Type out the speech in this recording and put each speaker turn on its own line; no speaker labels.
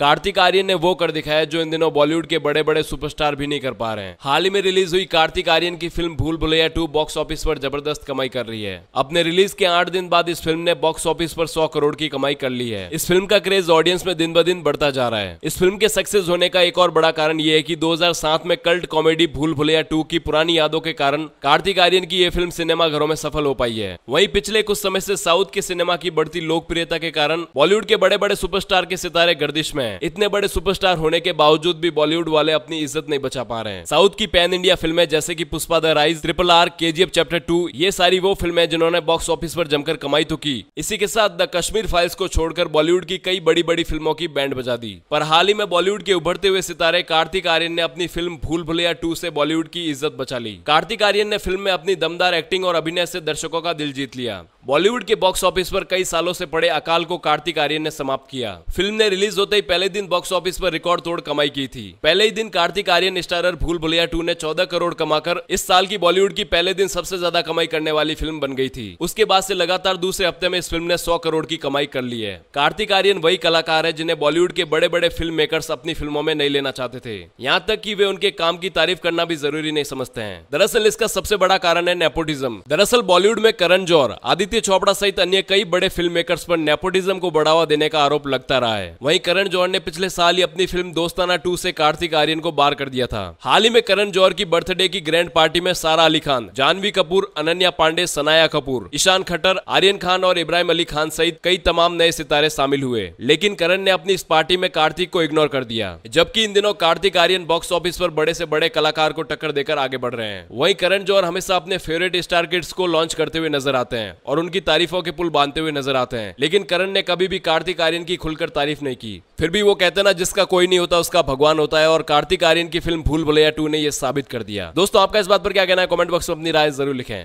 कार्तिक आर्यन ने वो कर दिखाया जो इन दिनों बॉलीवुड के बड़े बड़े सुपरस्टार भी नहीं कर पा रहे हैं हाल ही में रिलीज हुई कार्तिक आर्यन की फिल्म भूल भुलैया टू बॉक्स ऑफिस पर जबरदस्त कमाई कर रही है अपने रिलीज के आठ दिन बाद इस फिल्म ने बॉक्स ऑफिस पर सौ करोड़ की कमाई कर ली है इस फिल्म का क्रेज ऑडियंस में दिन ब दिन बढ़ता जा रहा है इस फिल्म के सक्सेस होने का एक और बड़ा कारण यह है की दो में कल्ट कॉमेडी भूल भुलैया टू की पुरानी यादों के कारण कार्तिक आर्यन की यह फिल्म सिनेमा घरों में सफल हो पाई है वही पिछले कुछ समय से साउथ के सिनेमा की बढ़ती लोकप्रियता के कारण बॉलीवुड के बड़े बड़े सुपरस्टार के सितारे गर्दिश में हैं इतने बड़े सुपरस्टार होने के बावजूद भी बॉलीवुड वाले अपनी इज्जत नहीं बचा पा रहे हैं साउथ की पैन इंडिया फिल्में जैसे की Pushpa the rise triple R के चैप्टर टू ये सारी वो फिल्म जिन्होंने बॉक्स ऑफिस पर जमकर कमाई तो की इसी के साथ द कश्मीर फाइल्स को छोड़कर बॉलीवुड की कई बड़ी बड़ी फिल्मों की बैंड बजा दी पर हाल ही में बॉलीवुड के उभरते हुए सितारे कार्तिक आर्यन ने अपनी फिल्म भूल भुलिया टू से बॉलीवुड की इज्जत बचा ली कार्तिक आर्यन ने फिल्म में अपनी दमदार एक्टिंग और अभिनय से दर्शकों का दिल जीत लिया बॉलीवुड के बॉक्स ऑफिस पर कई सालों से पड़े अकाल को कार्तिक आर्यन ने समाप्त किया फिल्म ने रिलीज होते ही पहले दिन बॉक्स ऑफिस पर रिकॉर्ड तोड़ कमाई की थी पहले ही दिन कार्तिक आर्यन स्टारर भूल भुलैया टू ने चौदह करोड़ कमाकर इस साल की बॉलीवुड की पहले दिन सबसे ज्यादा कमाई करने वाली फिल्म बन गई थी उसके बाद से लगातार दूसरे हफ्ते में इस फिल्म ने सौ करोड़ की कमाई कर ली है कार्तिक आर्यन वही कलाकार है जिन्हें बॉलीवुड के बड़े बड़े फिल्म मेकर्स अपनी फिल्मों में नहीं लेना चाहते थे यहाँ तक की वे उनके काम की तारीफ करना भी जरूरी नहीं समझते हैं दरअसल इसका सबसे बड़ा कारण है नेपोटिज्म दरअसल बॉलीवुड में करण जौर आदित्य आदित्य चोपड़ा सहित अन्य कई बड़े फिल्म मेकर्स पर नेपोटिज्म को बढ़ावा देने का आरोप लगता रहा है वहीं करण जौहर ने पिछले साल ही अपनी फिल्म दोस्ताना टू से कार्तिक आर्यन को बार कर दिया था हाल ही में करण जौहर की बर्थडे की ग्रैंड पार्टी में सारा अली खान जानवी कपूर अनन्या पांडे सनाया कपूर ईशान खट्टर आर्यन खान और इब्राहिम अली खान सहित कई तमाम नए सितारे शामिल हुए लेकिन करण ने अपनी इस पार्टी में कार्तिक को इग्नोर कर दिया जबकि इन दिनों कार्तिक आर्यन बॉक्स ऑफिस पर बड़े से बड़े कलाकार को टक्कर देकर आगे बढ़ रहे हैं वहीं करण जौहर हमेशा अपने फेवरेट स्टार किड्स को लॉन्च करते हुए नजर आते हैं और और उनकी तारीफों के पुल बांधते हुए नजर आते हैं लेकिन करण ने कभी भी कार्तिक आर्यन की खुलकर तारीफ नहीं की फिर भी वो कहते ना जिसका कोई नहीं होता उसका भगवान होता है और कार्तिक आर्यन की फिल्म भूल भुलैया टू ने यह साबित कर दिया दोस्तों आपका इस बात पर क्या कहना है कॉमेंट बॉक्स में अपनी राय जरूर लिखें